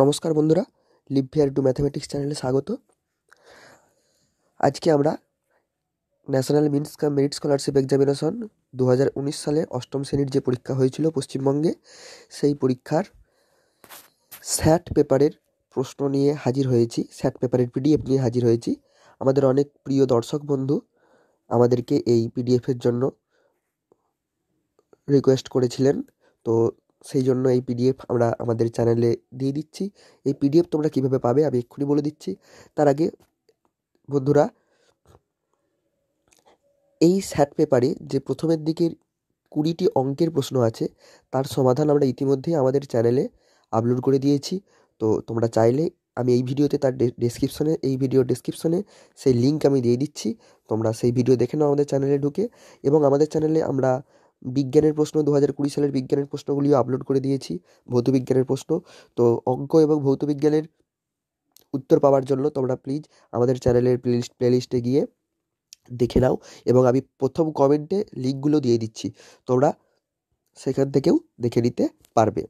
নমস্কার বন্ধুরা লিভিয়ার two mathematics চ্যানেলে স্বাগত আজকে আমরা national means cum merit scholarship examination দু সালে অষ্টম শ্রেণীর যে পরীক্ষা হয়েছিল পশ্চিমবঙ্গে সেই পরীক্ষার স্যাট পেপারের প্রশ্ন নিয়ে হাজির হয়েছি স্যাট পেপারের পিডিএফ নিয়ে হাজির হয়েছি আমাদের অনেক প্রিয় দর্শক বন্ধু আমাদেরকে এই পিডিএফের জন্য রিকোয়েস্ট করেছিলেন তো সেই জন্য এই পিডিএফ আমরা আমাদের চ্যানেলে দিয়ে দিচ্ছি এই পিডিএফ তোমরা কীভাবে পাবে আমি এক্ষুনি বলে দিচ্ছি তার আগে বন্ধুরা এই স্যাট পেপারে যে প্রথমের দিকের কুড়িটি অঙ্কের প্রশ্ন আছে তার সমাধান আমরা ইতিমধ্যেই আমাদের চ্যানেলে আপলোড করে দিয়েছি তো তোমরা চাইলে আমি এই ভিডিওতে তার ডেসক্রিপশনে এই ভিডিও ডেসক্রিপশনে সেই লিঙ্ক আমি দিয়ে দিচ্ছি তোমরা সেই ভিডিও দেখে নাও আমাদের চ্যানেলে ঢুকে এবং আমাদের চ্যানেলে আমরা বিজ্ঞানের প্রশ্ন দু হাজার কুড়ি সালের বিজ্ঞানের প্রশ্নগুলিও আপলোড করে দিয়েছি ভৌতবিজ্ঞানের প্রশ্ন তো অঙ্ক এবং ভৌতবিজ্ঞানের উত্তর পাওয়ার জন্য তোমরা প্লিজ আমাদের চ্যানেলের প্লেলিস্ট প্লেলিস্টে গিয়ে দেখে নাও এবং আমি প্রথম কমেন্টে লিঙ্কগুলো দিয়ে দিচ্ছি তোমরা সেখান থেকেও দেখে নিতে পারবে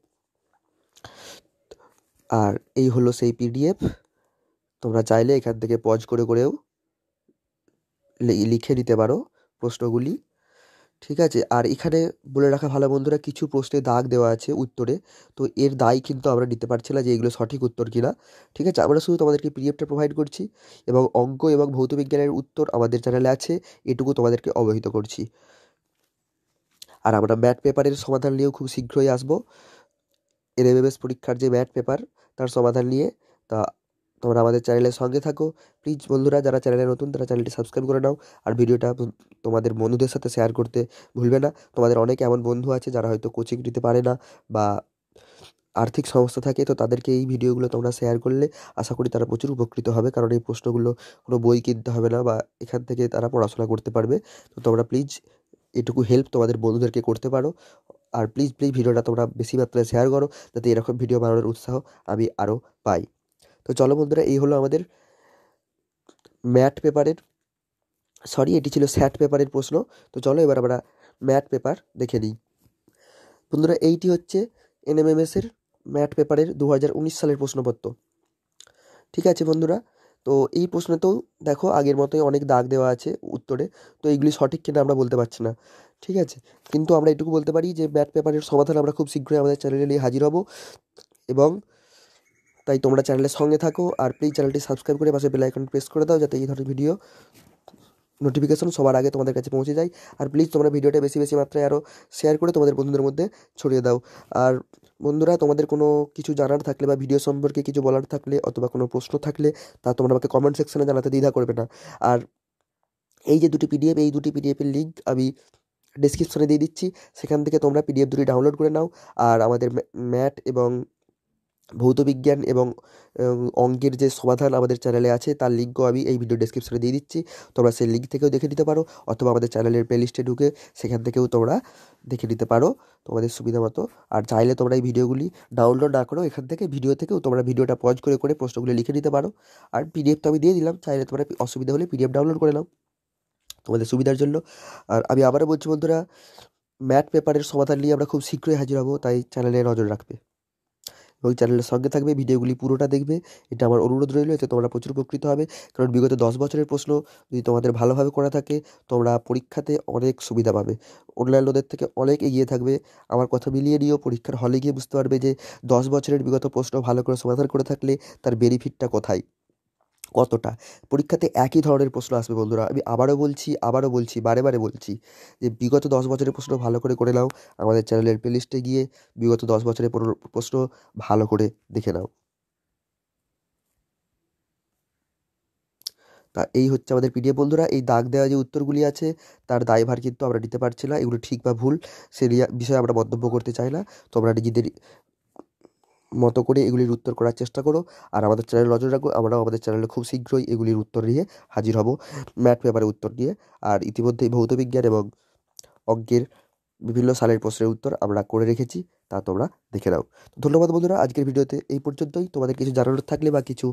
আর এই হলো সেই পিডিএফ তোমরা চাইলে এখান থেকে পজ করে করেও লিখে নিতে পারো প্রশ্নগুলি ঠিক আছে আর এখানে বলে রাখা ভালো বন্ধুরা কিছু প্রশ্নে দাগ দেওয়া আছে উত্তরে তো এর দায় কিন্তু আমরা নিতে পারছি না যে এগুলো সঠিক উত্তর কিনা ঠিক আছে আমরা শুধু তোমাদেরকে পিডিএফটা প্রোভাইড করছি এবং অঙ্ক এবং ভৌতবিজ্ঞানের উত্তর আমাদের চ্যানেলে আছে এটুকু তোমাদেরকে অবহিত করছি আর আমরা ম্যাথ পেপারের সমাধান নিয়েও খুব শীঘ্রই আসবো এনএমএমএস পরীক্ষার যে ম্যাথ পেপার তার সমাধান নিয়ে তা তোমরা আমাদের চ্যানেলের সঙ্গে থাকো প্লিজ বন্ধুরা যারা চ্যানেলে নতুন তারা চ্যানেলটি সাবস্ক্রাইব করে নাও আর ভিডিওটা তোমাদের বন্ধুদের সাথে শেয়ার করতে ভুলবে না তোমাদের অনেক এমন বন্ধু আছে যারা হয়তো কোচিং নিতে পারে না বা আর্থিক সমস্যা থাকে তো তাদেরকে এই ভিডিওগুলো তোমরা শেয়ার করলে আশা করি তারা প্রচুর উপকৃত হবে কারণ এই প্রশ্নগুলো কোনো বই কিনতে হবে না বা এখান থেকে তারা পড়াশোনা করতে পারবে তো তোমরা প্লিজ এটুকু হেল্প তোমাদের বন্ধুদেরকে করতে পারো আর প্লিজ প্লিজ ভিডিওটা তোমরা বেশি মাত্রায় শেয়ার করো যাতে এরকম ভিডিও বানানোর উৎসাহ আমি আরও পাই তো চলো বন্ধুরা এই হলো আমাদের ম্যাট পেপারের সরি এটি ছিল স্যাট পেপারের প্রশ্ন তো চলো এবার আমরা ম্যাট পেপার দেখে নিই বন্ধুরা এইটি হচ্ছে এনএমএমএসের ম্যাট পেপারের দু হাজার উনিশ সালের প্রশ্নপত্র ঠিক আছে বন্ধুরা তো এই প্রশ্নতেও দেখো আগের মতোই অনেক দাগ দেওয়া আছে উত্তরে তো এইগুলি সঠিক কিনা আমরা বলতে পারছি না ঠিক আছে কিন্তু আমরা এটুকু বলতে পারি যে ম্যাট পেপারের সমাধান আমরা খুব শীঘ্রই আমাদের চ্যানেলে নিয়ে হাজির হব এবং তাই তোমরা চ্যানেলের সঙ্গে থাকো আর প্লিজ চ্যানেলটি সাবস্ক্রাইব করে পাশে বেল আইকন প্রেস করে দাও যাতে এই ধরনের ভিডিও নোটিফিকেশন সবার আগে তোমাদের কাছে পৌঁছে যায় আর প্লিজ তোমরা ভিডিওটা বেশি বেশি মাত্রায় আরও শেয়ার করে তোমাদের বন্ধুদের মধ্যে ছড়িয়ে দাও আর বন্ধুরা তোমাদের কোনো কিছু জানার থাকলে বা ভিডিও সম্পর্কে কিছু বলার থাকলে অথবা কোনো প্রশ্ন থাকলে তা তোমরা আমাকে কমেন্ট সেকশনে জানাতে দ্বিধা করবে না আর এই যে দুটি পিডিএফ এই দুটি পিডিএফের লিঙ্ক আমি ডিসক্রিপশনে দিয়ে দিচ্ছি সেখান থেকে তোমরা পিডিএফ দুটি ডাউনলোড করে নাও আর আমাদের ম্যাট এবং ভৌতবিজ্ঞান এবং অঙ্কের যে সমাধান আমাদের চ্যানেলে আছে তার লিঙ্কও আমি এই ভিডিও ডিসক্রিপশনে দিয়ে দিচ্ছি তোমরা সেই লিঙ্ক থেকেও দেখে নিতে পারো অথবা আমাদের চ্যানেলের প্লেলিস্টে ঢুকে সেখান থেকেও তোমরা দেখে নিতে পারো তোমাদের সুবিধা মতো আর চাইলে তোমরা এই ভিডিওগুলি ডাউনলোড না করো এখান থেকে ভিডিও থেকেও তোমরা ভিডিওটা পজ করে করে প্রশ্নগুলি লিখে নিতে পারো আর পিডিএফ তো আমি দিয়ে দিলাম চাইলে তোমরা অসুবিধা হলে পিডিএফ ডাউনলোড করে নাও তোমাদের সুবিধার জন্য আর আমি আবারও বলছি বন্ধুরা ম্যাথ পেপারের সমাধান নিয়ে আমরা খুব শীঘ্রই হাজির হব তাই চ্যানেলে নজর রাখবে এবং চ্যানেলের সঙ্গে থাকবে ভিডিওগুলি পুরোটা দেখবে এটা আমার অনুরোধ রইল এতে তোমরা প্রচুর উপকৃত হবে কারণ বিগত দশ বছরের প্রশ্ন যদি তোমাদের ভালোভাবে করা থাকে তোমরা পরীক্ষাতে অনেক সুবিধা পাবে অন্যান্যদের থেকে অনেক এগিয়ে থাকবে আমার কথা মিলিয়ে নিয়েও পরীক্ষার হলে গিয়ে বুঝতে পারবে যে দশ বছরের বিগত প্রশ্ন ভালো করে সমাধান করে থাকলে তার বেনিফিটটা কোথায় কতটা পরীক্ষাতে একই ধরনের প্রশ্ন আসবে বন্ধুরা আমি আবারও বলছি আবারও বলছি বারে বারে বলছি যে বিগত দশ বছরের প্রশ্ন ভালো করে করে নাও আমাদের চ্যানেলের প্লেলিস্টে গিয়ে বিগত দশ বছরের প্রশ্ন ভালো করে দেখে নাও তা এই হচ্ছে আমাদের পিডিএফ বন্ধুরা এই দাগ দেওয়া যে উত্তরগুলি আছে তার দায়ভার কিন্তু আমরা নিতে পারছি না এগুলো ঠিক বা ভুল সে বিষয়ে আমরা মন্তব্য করতে চাই না তোমরা নিজেদের মতো করে এগুলির উত্তর করার চেষ্টা করো আর আমাদের চ্যানেল নজর রাখো আমরাও আমাদের চ্যানেলে খুব শীঘ্রই এগুলির উত্তর নিয়ে হাজির হব ম্যাথ পেপারে উত্তর নিয়ে আর ইতিমধ্যেই ভৌতবিজ্ঞান এবং অজ্ঞের বিভিন্ন সালের প্রশ্নের উত্তর আমরা করে রেখেছি তা তোমরা দেখে নাও ধন্যবাদ বন্ধুরা আজকের ভিডিওতে এই পর্যন্তই তোমাদের কিছু জানানোর থাকলে বা কিছু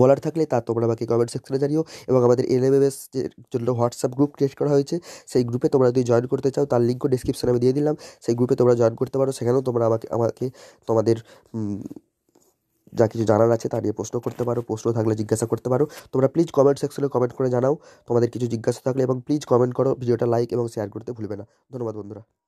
বলার থাকলে তা তোমরা আমাকে কমেন্ট সেকশনে জানিও এবং আমাদের এলএমএমএস জন্য হোয়াটসঅ্যাপ গ্রুপ ক্রিয়েট করা হয়েছে সেই গ্রুপে তোমরা যদি জয়েন করতে চাও তার লিঙ্কও ডিসক্রিপশানে আমি দিয়ে দিলাম সেই গ্রুপে তোমরা জয়েন করতে পারো সেখানেও তোমরা আমাকে আমাকে তোমাদের যা কিছু জানার আছে তা নিয়ে প্রশ্ন করতে পারো প্রশ্ন থাকলে জিজ্ঞাসা করতে পারো তোমরা প্লিজ কমেন্ট সেকশনে কমেন্ট করে জানাও তোমাদের কিছু জিজ্ঞাসা থাকলে এবং প্লিজ কমেন্ট করো ভিডিওটা লাইক এবং শেয়ার করতে ভুলবে না ধন্যবাদ বন্ধুরা